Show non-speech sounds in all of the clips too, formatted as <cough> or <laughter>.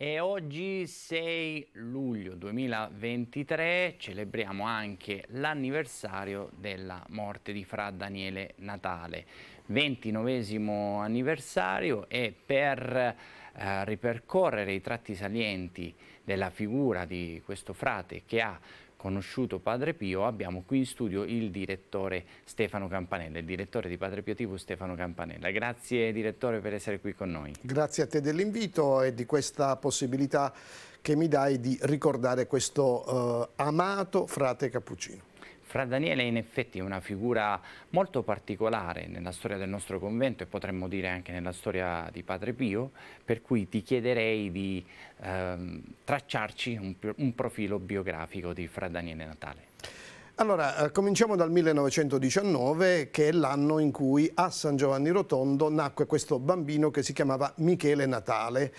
E oggi 6 luglio 2023 celebriamo anche l'anniversario della morte di Fra Daniele Natale, 29 anniversario e per eh, ripercorrere i tratti salienti della figura di questo frate che ha conosciuto Padre Pio, abbiamo qui in studio il direttore Stefano Campanella, il direttore di Padre Pio TV Stefano Campanella. Grazie direttore per essere qui con noi. Grazie a te dell'invito e di questa possibilità che mi dai di ricordare questo eh, amato frate Cappuccino. Fra Daniele in effetti è una figura molto particolare nella storia del nostro convento e potremmo dire anche nella storia di Padre Pio, per cui ti chiederei di ehm, tracciarci un, un profilo biografico di Fra Daniele Natale. Allora, eh, cominciamo dal 1919, che è l'anno in cui a San Giovanni Rotondo nacque questo bambino che si chiamava Michele Natale,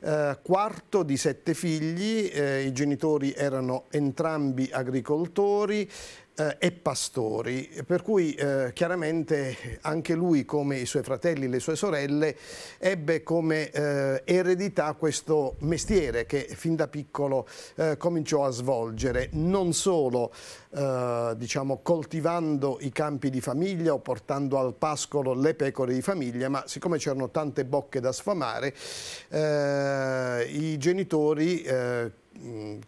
eh, quarto di sette figli, eh, i genitori erano entrambi agricoltori, eh, e Pastori, per cui eh, chiaramente anche lui come i suoi fratelli, e le sue sorelle, ebbe come eh, eredità questo mestiere che fin da piccolo eh, cominciò a svolgere, non solo eh, diciamo, coltivando i campi di famiglia o portando al pascolo le pecore di famiglia, ma siccome c'erano tante bocche da sfamare, eh, i genitori mh,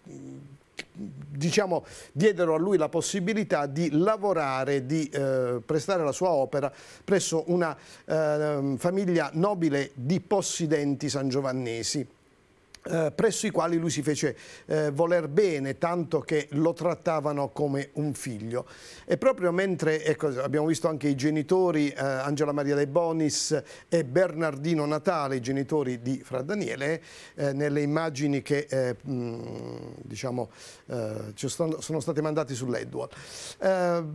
diciamo, diedero a lui la possibilità di lavorare, di eh, prestare la sua opera presso una eh, famiglia nobile di possidenti sangiovannesi eh, presso i quali lui si fece eh, voler bene, tanto che lo trattavano come un figlio. E proprio mentre, ecco, abbiamo visto anche i genitori, eh, Angela Maria De Bonis e Bernardino Natale, i genitori di Fra Daniele, eh, nelle immagini che eh, mh, diciamo, eh, sono, sono state mandate sull'Edwall.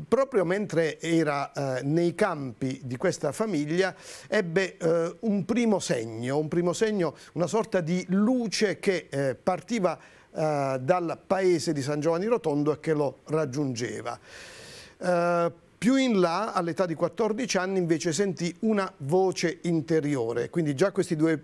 proprio mentre era nei campi di questa famiglia, ebbe un primo segno, un primo segno, una sorta di luce duce che eh, partiva eh, dal paese di San Giovanni Rotondo e che lo raggiungeva. Eh, più in là, all'età di 14 anni, invece sentì una voce interiore, quindi già questi due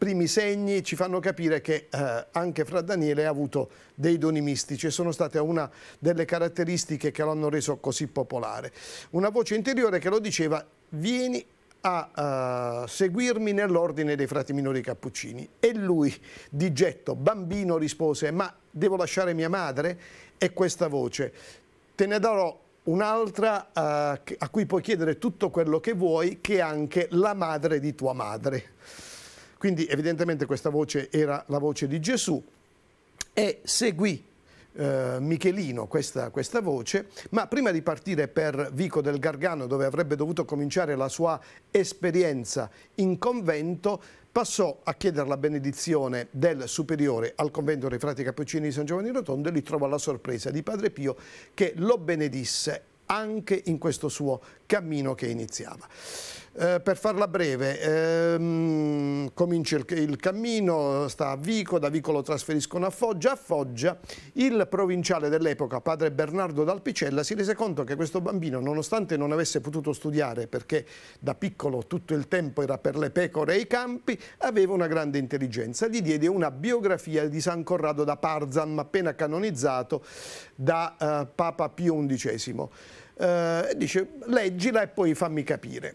primi segni ci fanno capire che eh, anche Fra Daniele ha avuto dei doni mistici e sono state una delle caratteristiche che lo hanno reso così popolare. Una voce interiore che lo diceva vieni a uh, seguirmi nell'ordine dei frati minori cappuccini e lui di getto bambino rispose ma devo lasciare mia madre e questa voce te ne darò un'altra uh, a cui puoi chiedere tutto quello che vuoi che è anche la madre di tua madre quindi evidentemente questa voce era la voce di Gesù e seguì eh, Michelino questa, questa, voce, ma prima di partire per Vico del Gargano dove avrebbe dovuto cominciare la sua esperienza in convento, passò a chiedere la benedizione del superiore al convento dei frati cappuccini di San Giovanni Rotondo e lì trova la sorpresa di Padre Pio che lo benedisse anche in questo suo cammino che iniziava. Eh, per farla breve, ehm, comincia il, il, cammino, sta a Vico, da Vico lo trasferiscono a Foggia. A Foggia il provinciale dell'epoca, padre Bernardo D'Alpicella, si rese conto che questo bambino, nonostante non avesse potuto studiare perché da piccolo tutto il tempo era per le pecore e i campi, aveva una grande intelligenza. Gli diede una biografia di San Corrado da Parzan, appena canonizzato da eh, Papa Pio XI. Eh, dice leggila e poi fammi capire.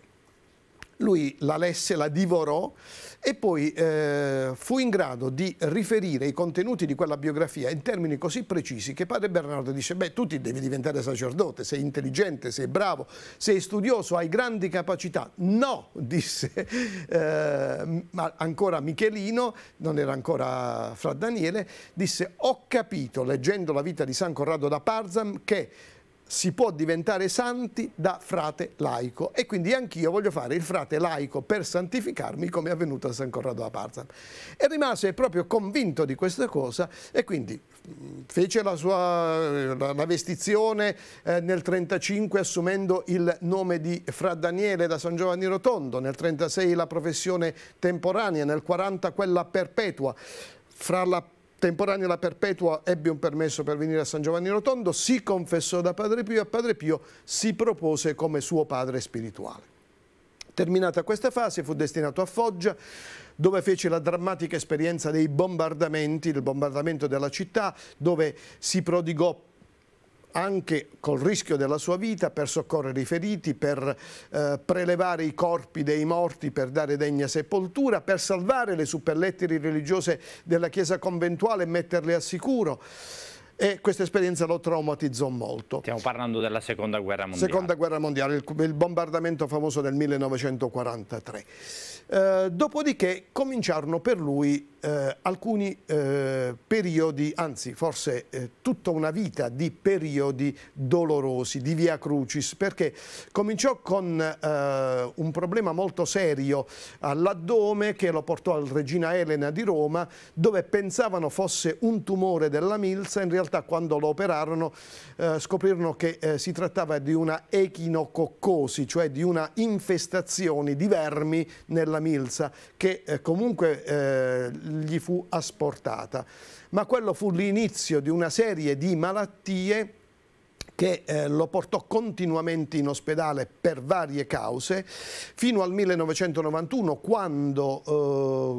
Lui la lesse, la divorò e poi eh, fu in grado di riferire i contenuti di quella biografia in termini così precisi che padre Bernardo dice beh tu ti devi diventare sacerdote, sei intelligente, sei bravo, sei studioso, hai grandi capacità. No, <laughs> disse eh, ancora Michelino, non era ancora fra Daniele, disse ho capito leggendo la vita di San Corrado da Parzam che si può diventare santi da frate laico e quindi anch'io voglio fare il frate laico per santificarmi come è avvenuto a San Corrado da Parzan. E rimase proprio convinto di questa cosa e quindi mm, fece la sua la, la vestizione eh, nel 35 assumendo il nome di Fra Daniele da San Giovanni Rotondo, nel 36 la professione temporanea, nel 40 quella perpetua. Fra la temporanea la perpetua ebbe un permesso per venire a San Giovanni Rotondo, si confessò da Padre Pio e Padre Pio si propose come suo padre spirituale. Terminata questa fase fu destinato a Foggia, dove fece la drammatica esperienza dei bombardamenti, del bombardamento della città, dove si prodigò anche col rischio della sua vita per soccorrere i feriti, per eh, prelevare i corpi dei morti, per dare degna sepoltura, per salvare le suppellettili religiose della chiesa conventuale e metterle a sicuro e questa esperienza lo traumatizzò molto. Stiamo parlando della Seconda Guerra Mondiale. Seconda Guerra Mondiale, il, il bombardamento famoso del 1943. Eh, dopodiché cominciarono per lui eh, alcuni eh, periodi, anzi forse eh, tutta una vita di periodi dolorosi, di via crucis, perché cominciò con eh, un problema molto serio all'addome che lo portò al Regina Elena di Roma, dove pensavano fosse un tumore della milza, in realtà realtà quando lo operarono eh, scoprirono che eh, si trattava di una echinococcosi, cioè di una infestazione di vermi nella milza che eh, comunque eh, gli fu asportata. Ma quello fu l'inizio di una serie di malattie che eh, lo portò continuamente in ospedale per varie cause, fino al 1991 quando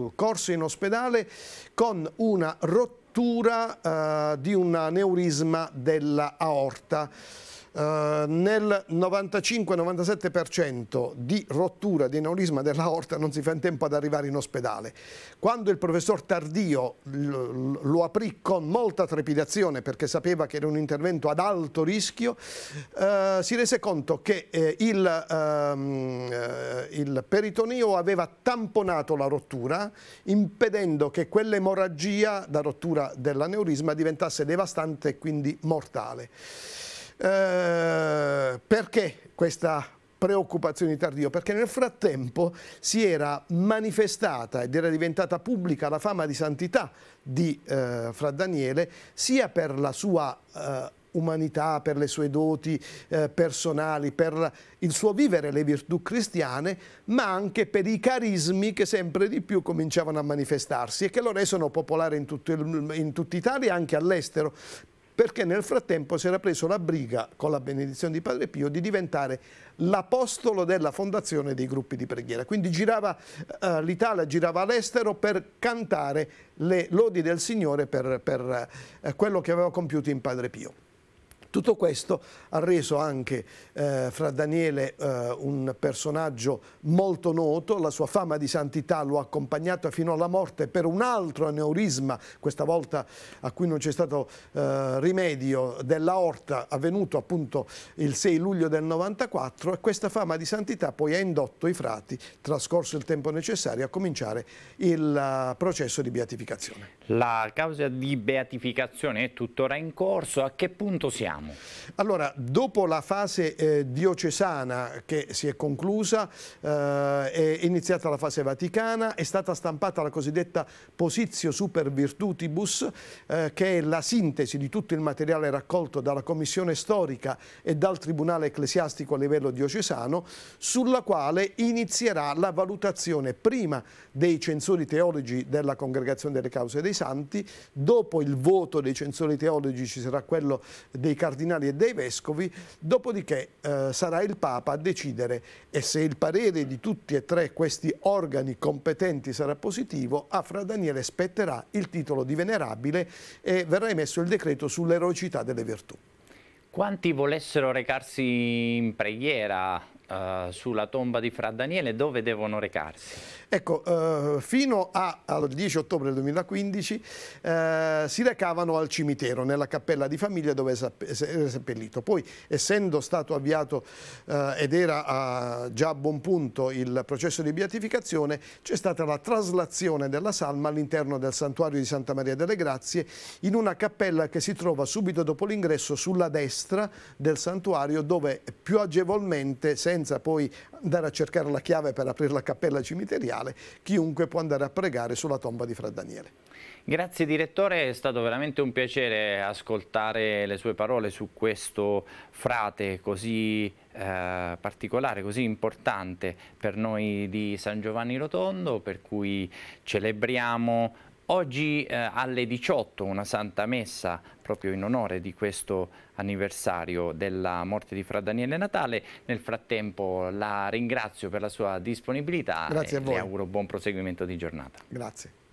eh, corse in ospedale con una rottura rottura eh, di un aneurisma dell'aorta. Eh, nel 95-97% di rottura di aneurisma dell'aorta non si fa in tempo ad arrivare in ospedale. Quando il professor Tardio lo aprì con molta trepidazione perché sapeva che era un intervento ad alto rischio, eh, si rese conto che eh, il, ehm, eh, il peritoneo aveva tamponato la rottura impedendo che quell'emorragia da rottura dell'aneurisma diventasse devastante e quindi mortale. Eh, perché questa preoccupazione di Tardio? Perché nel frattempo si era manifestata ed era diventata pubblica la fama di santità di eh, Fra Daniele, sia per la sua eh, umanità, per le sue doti eh, personali, per il suo vivere le virtù cristiane, ma anche per i carismi che sempre di più cominciavano a manifestarsi e che lo resero popolare in, tutto il, in tutta Italia e anche all'estero perché nel frattempo si era preso la briga, con la benedizione di Padre Pio, di diventare l'apostolo della fondazione dei gruppi di preghiera. Quindi girava eh, l'Italia, girava all'estero per cantare le lodi del Signore per, per eh, quello che aveva compiuto in Padre Pio. Tutto questo ha reso anche eh, Fra Daniele eh, un personaggio molto noto, la sua fama di santità lo ha accompagnato fino alla morte per un altro aneurisma, questa volta a cui non c'è stato eh, rimedio, Orta, avvenuto appunto il 6 luglio del 94 e questa fama di santità poi ha indotto i frati, trascorso il tempo necessario, a cominciare il eh, processo di beatificazione. La causa di beatificazione è tuttora in corso, a che punto siamo? siamo? Allora, dopo la fase eh, diocesana che si è conclusa, eh, è iniziata la fase vaticana, è stata stampata la cosiddetta Positio Super Virtutibus, eh, che è la sintesi di tutto il materiale raccolto dalla Commissione Storica e dal Tribunale Ecclesiastico a livello diocesano, sulla quale inizierà la valutazione prima dei censori teologi della Congregazione delle Cause dei Santi, dopo il voto dei censori teologi ci sarà quello dei cardinali cardinali e dei vescovi, dopodiché eh, sarà il Papa a decidere e se il parere di tutti e tre questi organi competenti sarà positivo, a Fra Daniele spetterà il titolo di venerabile e verrà emesso il decreto sull'eroicità delle virtù. Quanti volessero recarsi in preghiera eh, sulla tomba di Fra Daniele, dove devono recarsi? Ecco, eh, fino a, al 10 ottobre 2015 eh, si recavano al cimitero, nella cappella di famiglia dove era seppellito. Poi, essendo stato avviato eh, ed era già a buon punto il processo di beatificazione, c'è stata la traslazione della salma all'interno del santuario di Santa Maria delle Grazie in una cappella che si trova subito dopo l'ingresso sulla destra del santuario dove più agevolmente, senza poi andare a cercare la chiave per aprire la cappella cimiteriale, mondiale, chiunque può andare a pregare sulla tomba di Fra Daniele. Grazie direttore, è stato veramente un piacere ascoltare le sue parole su questo frate così eh, particolare, così importante per noi di San Giovanni Rotondo, per cui celebriamo Oggi eh, alle 18 una santa messa proprio in onore di questo anniversario della morte di Fra Daniele Natale. Nel frattempo la ringrazio per la sua disponibilità Grazie e le auguro buon proseguimento di giornata. Grazie.